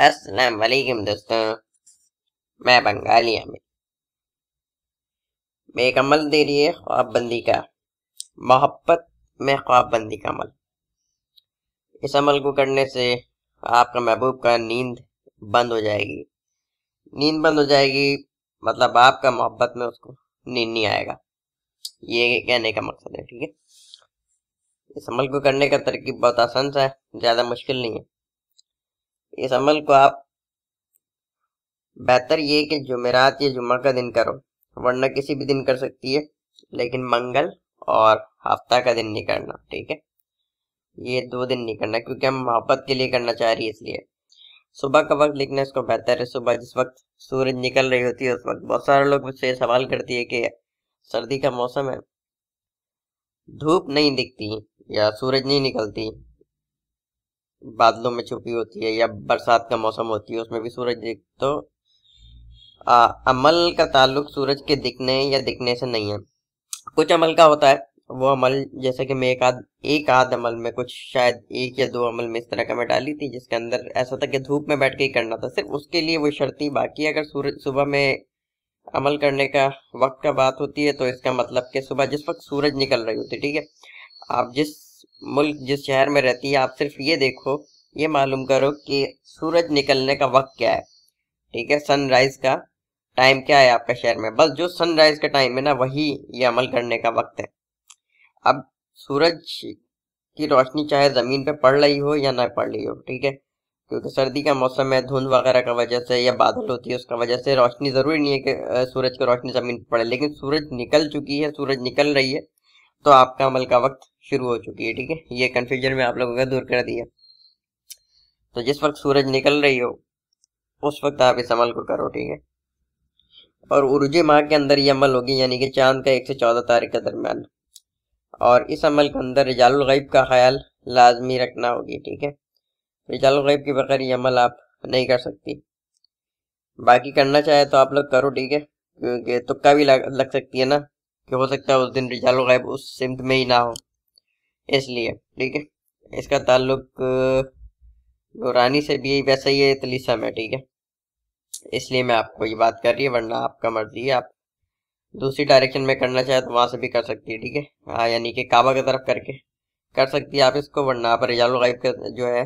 अस्सलाम वालेकुम दोस्तों मैं बंगाली एक अमल दे रही है ख्वाबबंदी का मोहब्बत में ख्वाबबंदी का अमल इस अमल को करने से आपका महबूब का नींद बंद हो जाएगी नींद बंद हो जाएगी मतलब आपका मोहब्बत में उसको नींद नहीं आएगा ये कहने का मकसद है ठीक है इस अमल को करने का तरकीब बहुत आसान सा है ज़्यादा मुश्किल नहीं है इस अमल को आप बेहतर ये कि जुमेरात या जुम्मा का दिन करो वरना किसी भी दिन कर सकती है लेकिन मंगल और हफ्ता का दिन नहीं करना ठीक है ये दो दिन नहीं करना क्योंकि हम मोहब्बत के लिए करना चाह रही है इसलिए सुबह का वक्त लिखना इसको बेहतर है सुबह जिस वक्त सूरज निकल रही होती है उस वक्त बहुत सारे लोग मुझसे सवाल करती है कि सर्दी का मौसम है धूप नहीं दिखती या सूरज नहीं निकलती बादलों में छुपी होती है या बरसात का मौसम होती है उसमें भी सूरज दिख तो आ, अमल का ताल्लुक सूरज के दिखने या दिखने से नहीं है कुछ अमल का होता है वो अमल जैसे कि मैं एक आध एक आध अमल में कुछ शायद एक या दो अमल में इस तरह का मैं डाली थी जिसके अंदर ऐसा था कि धूप में बैठ के ही करना था सिर्फ उसके लिए वो शर्ती बाकी अगर सूरज सुबह में अमल करने का वक्त का बात होती है तो इसका मतलब कि सुबह जिस वक्त सूरज निकल रही होती है ठीक है आप जिस मुल्क जिस शहर में रहती है आप सिर्फ ये देखो ये मालूम करो कि सूरज निकलने का वक्त क्या है ठीक है सनराइज का टाइम क्या है आपका शहर में बस जो सनराइज का टाइम है ना वही ये अमल करने का वक्त है अब सूरज की रोशनी चाहे ज़मीन पे पड़ रही हो या ना पड़ रही हो ठीक है क्योंकि सर्दी का मौसम है धुंध वगैरह का वजह से या बादल होती है उसका वजह से रोशनी ज़रूरी नहीं है कि सूरज की रोशनी ज़मीन पर पड़े लेकिन सूरज निकल चुकी है सूरज निकल रही है तो आपका अमल का वक्त शुरू हो चुकी है ठीक है ये कन्फ्यूजन में आप लोगों का दूर कर दिया तो जिस वक्त सूरज निकल रही हो उस वक्त आप इस अमल को करो ठीक है और उर्जे माह के अंदर ये अमल होगी यानी कि चांद का एक से चौदह तारीख के दरम्यान और इस अमल के अंदर रजालगैब का ख्याल लाजमी रखना होगी ठीक है रजालगैब के बगैर ये अमल आप नहीं कर सकती बाकी करना चाहे तो आप लोग करो ठीक है क्योंकि तुक्का भी लग सकती है ना कि हो सकता है उस दिन रिजालो गायब उस सिमत में ही ना हो इसलिए ठीक है इसका ताल्लुक रानी से भी वैसा ही है तलीसा में ठीक है इसलिए मैं आपको ये बात कर रही है वरना आपका मर्जी है आप दूसरी डायरेक्शन में करना चाहे तो वहाँ से भी कर सकती है ठीक है हाँ यानी कि काबा की तरफ करके कर सकती है आप इसको वरना आप रिजाल गायब का जो है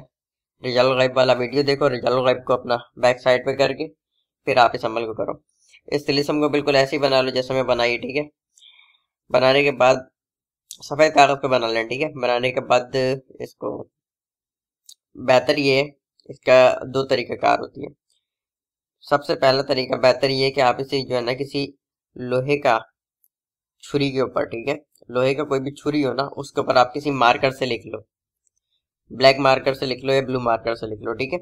रिजाल गायब वाला वीडियो देखो रिजाल गायब को अपना बैक साइड पर करके फिर आप इस अमल को करो इस तिलिसम को बिल्कुल ऐसे ही बना लो जैसे मैं बनाई ठीक है बनाने के बाद सफ़ेद कागज़ पे बना लें ठीक है बनाने के बाद इसको बेहतर ये इसका दो कार होती है सबसे पहला तरीका बेहतर ये कि आप इसे जो है ना किसी लोहे का छुरी के ऊपर ठीक है लोहे का कोई भी छुरी हो ना उसके ऊपर आप किसी मार्कर से लिख लो ब्लैक मार्कर से लिख लो या ब्लू मार्कर से लिख लो ठीक है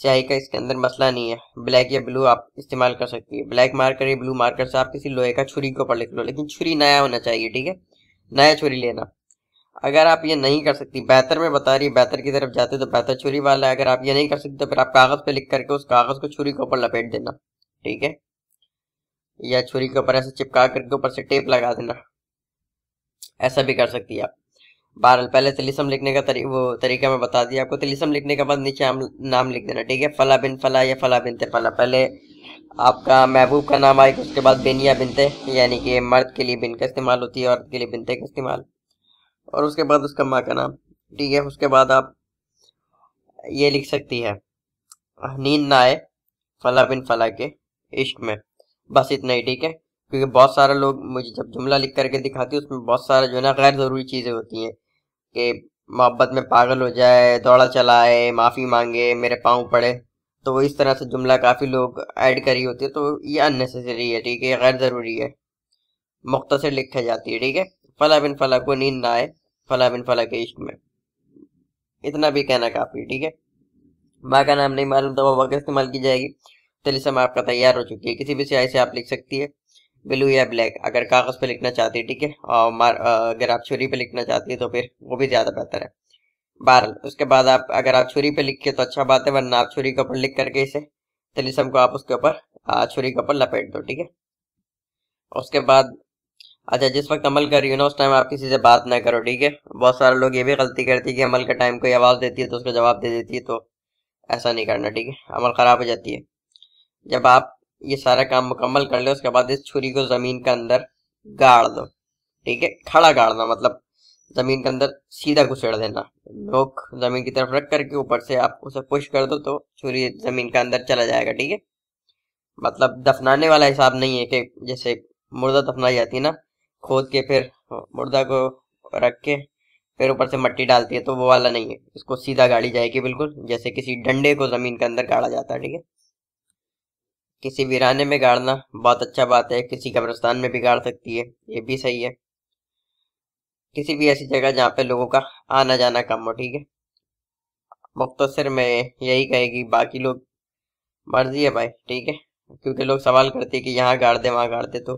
स्याही का इसके अंदर मसला नहीं है ब्लैक या ब्लू आप इस्तेमाल कर सकती है ब्लैक मार्कर या ब्लू मार्कर से आप किसी लोहे का छुरी के ऊपर लिख लो लेकिन छुरी नया होना चाहिए ठीक है नया छुरी लेना अगर आप ये नहीं कर सकती बेहतर में बता रही बेहतर की तरफ जाते तो बेहतर छुरी वाला है अगर आप ये नहीं कर सकते तो फिर आप कागज़ पे लिख करके उस कागज़ को छुरी के ऊपर लपेट देना ठीक है या छुरी के ऊपर ऐसे चिपका करके ऊपर से टेप लगा देना ऐसा भी कर सकती है आप बहरहाल पहले तिलिसम लिखने का तरी, वो तरीका मैं बता दिया आपको तिलिसम लिखने के बाद नीचे हम नाम लिख देना ठीक है फला बिन फला या फला बिन फला पहले आपका महबूब का नाम आएगा उसके बाद बिन या बिनते यानी कि मर्द के लिए बिन का इस्तेमाल होती है औरत के लिए बिनते का इस्तेमाल और उसके बाद उसका माँ का नाम ठीक है उसके बाद आप ये लिख सकती है नींद ना आए फला बिन फला के इश्क में बस इतना ही ठीक है क्योंकि बहुत सारे लोग मुझे जब जुमला लिख करके दिखाती है उसमें बहुत सारा जो है ना गैर ज़रूरी चीज़ें होती हैं कि मोहब्बत में पागल हो जाए दौड़ा चलाए माफ़ी मांगे मेरे पाँव पड़े तो इस तरह से जुमला काफ़ी लोग ऐड करी होती है तो ये अननेसेसरी है ठीक है गैर ज़रूरी है मुख्तर लिखा जाती है ठीक है फला बिन फला को नींद ना आए फला बिन फला के इश्क में इतना भी कहना काफ़ी ठीक है माँ का नाम नहीं मालूम तो वह वक्त इस्तेमाल की जाएगी तलिसम आपका तैयार हो चुकी है किसी भी सियाई से आप लिख सकती है ब्लू या ब्लैक अगर कागज़ पे लिखना चाहती है ठीक है और मार अगर आप छुरी पे लिखना चाहती है तो फिर वो भी ज़्यादा बेहतर है बहर उसके बाद आप अगर आप छुरी पे लिख के तो अच्छा बात है वरना आप छुरी के ऊपर लिख करके इसे तिलिसम को आप उसके ऊपर छुरी के ऊपर लपेट दो ठीक है उसके बाद अच्छा जिस वक्त अमल कर रही हो ना उस टाइम आप किसी से बात ना करो ठीक है बहुत सारे लोग ये भी गलती करती है कि अमल के टाइम कोई आवाज़ देती है तो उसका जवाब दे देती है तो ऐसा नहीं करना ठीक है अमल ख़राब हो जाती है जब आप ये सारा काम मुकम्मल कर लो उसके बाद इस छुरी को ज़मीन के अंदर गाड़ दो ठीक है खड़ा गाड़ना मतलब ज़मीन के अंदर सीधा घुसेड़ देना नोक ज़मीन की तरफ रख करके ऊपर से आप उसे पुश कर दो तो छुरी ज़मीन के अंदर चला जाएगा ठीक है मतलब दफनाने वाला हिसाब नहीं है कि जैसे मुर्दा दफनाई जाती है ना खोद के फिर मुर्दा को रख के फिर ऊपर से मट्टी डालती है तो वो वाला नहीं है इसको सीधा गाड़ी जाएगी बिल्कुल जैसे किसी डंडे को ज़मीन के अंदर गाड़ा जाता है ठीक है किसी वीराने में गाड़ना बहुत अच्छा बात है किसी कब्रस्तान में भी गाड़ सकती है ये भी सही है किसी भी ऐसी जगह जहाँ पे लोगों का आना जाना कम हो ठीक है मुख्तर में यही कहेगी बाकी लोग मर्जी है भाई ठीक है क्योंकि लोग सवाल करते हैं कि यहाँ गाड़ दे वहाँ गाड़ दे तो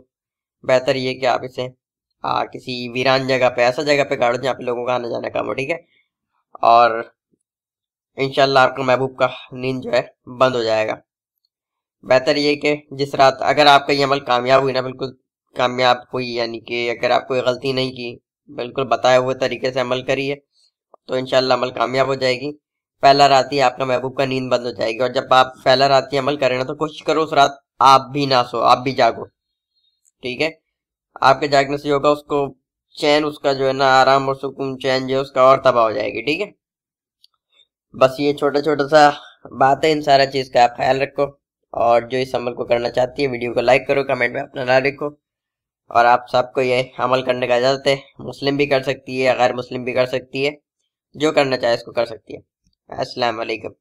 बेहतर ये कि आप इसे आ, किसी वीरान जगह पे ऐसा जगह पे गाड़ो जहाँ पे लोगों का आना जाना कम हो ठीक है और इनशाला आपका महबूब का नींद जो है बंद हो जाएगा बेहतर ये कि जिस रात अगर आपका ये अमल कामयाब हुई ना बिल्कुल कामयाब हुई यानी कि अगर आप कोई गलती नहीं की बिल्कुल बताए हुए तरीके से अमल करिए तो इन अमल कामयाब हो जाएगी पहला रात ही आपका महबूब का नींद बंद हो जाएगी और जब आप पहला रात ही अमल करें ना तो कोशिश करो उस रात आप भी ना सो आप भी जागो ठीक है आपके जागने से होगा उसको चैन उसका जो है ना आराम और सुकून चैन जो है उसका और तबाह हो जाएगी ठीक है बस ये छोटा छोटा सा बात है इन सारा चीज़ का आप ख्याल रखो और जो इस अमल को करना चाहती है वीडियो को लाइक करो कमेंट में अपना ना लिखो और आप सबको ये अमल करने का इजाज़त है मुस्लिम भी कर सकती है गैर मुस्लिम भी कर सकती है जो करना चाहे उसको कर सकती है असलकम